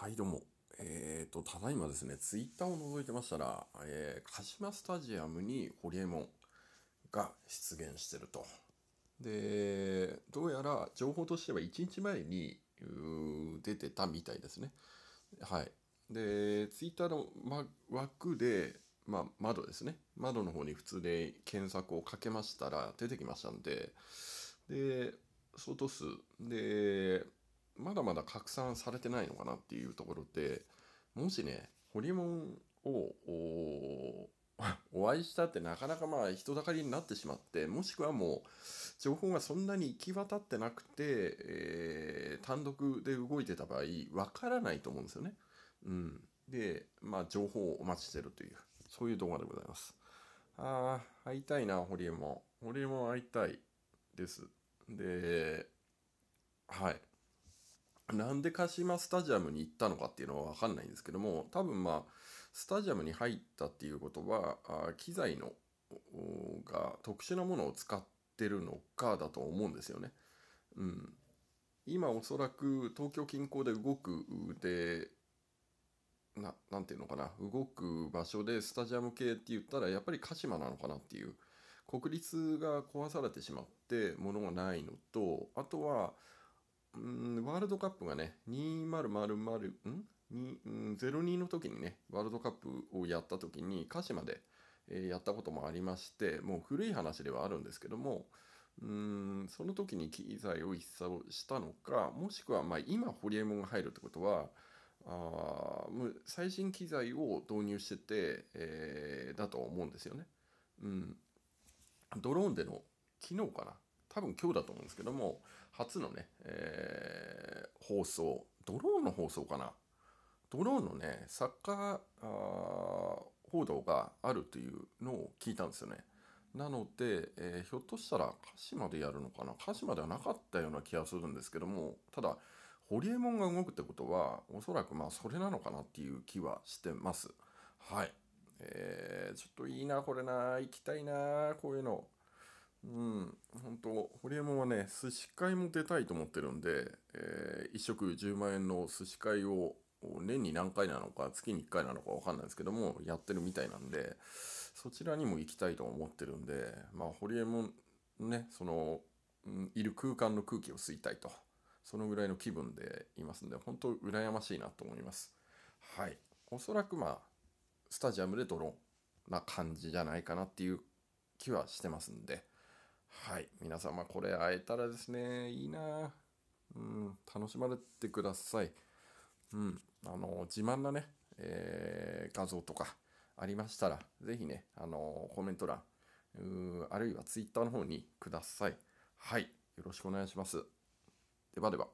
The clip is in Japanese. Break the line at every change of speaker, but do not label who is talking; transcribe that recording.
はい、どうも。えっ、ー、と、ただいまですね、ツイッターを覗いてましたら、えー、鹿島スタジアムにホリエモンが出現してると。で、どうやら情報としては1日前に出てたみたいですね。はい。で、ツイッターの、ま、枠で、まあ、窓ですね。窓の方に普通で検索をかけましたら出てきましたんで、で、相当数。で、まだまだ拡散されてないのかなっていうところでもしねホリモンをお会いしたってなかなかまあ人だかりになってしまってもしくはもう情報がそんなに行き渡ってなくて、えー、単独で動いてた場合わからないと思うんですよね。うん、でまあ情報をお待ちしてるというそういう動画でございます。ああ会いたいなホリエモン。ホリエモン会いたいです。ではい。なんで鹿島スタジアムに行ったのかっていうのはわかんないんですけども、多分まあ、スタジアムに入ったっていうことは、あ機材のが特殊なものを使ってるのかだと思うんですよね。うん。今おそらく東京近郊で動くで、ななていうのかな、動く場所でスタジアム系って言ったら、やっぱり鹿島なのかなっていう、国立が壊されてしまって、ものがないのと、あとは、うんワールドカップがね、2000、ん ?02 の時にね、ワールドカップをやった時に、鹿島で、えー、やったこともありまして、もう古い話ではあるんですけども、うんその時に機材を一掃したのか、もしくはま今ホリエモンが入るってことは、あもう最新機材を導入してて、えー、だと思うんですよね。うん、ドローンでの機能かな多分今日だと思うんですけども、初のね、えー、放送、ドローンの放送かな。ドローンのね、サッカー報道があるというのを聞いたんですよね。なので、えー、ひょっとしたら鹿島でやるのかな鹿島ではなかったような気がするんですけども、ただ、ホリエモンが動くってことは、おそらくまあそれなのかなっていう気はしてます。はい。えー、ちょっといいな、これな、行きたいな、こういうの。うん、本当ホリエモンはね、寿司会も出たいと思ってるんで、えー、1食10万円の寿司会を年に何回なのか、月に1回なのか分かんないですけども、やってるみたいなんで、そちらにも行きたいと思ってるんで、まあ、ホリエモンね、その、いる空間の空気を吸いたいと、そのぐらいの気分でいますんで、本当羨ましいなと思います。はい。おそらくまあ、スタジアムでドローンな感じじゃないかなっていう気はしてますんで、はい。皆様、これ会えたらですね、いいなうん、楽しまれてください。うん、あの、自慢なね、えー、画像とかありましたら、ぜひね、あの、コメント欄、うあるいはツイッターの方にください。はい。よろしくお願いします。ではでは。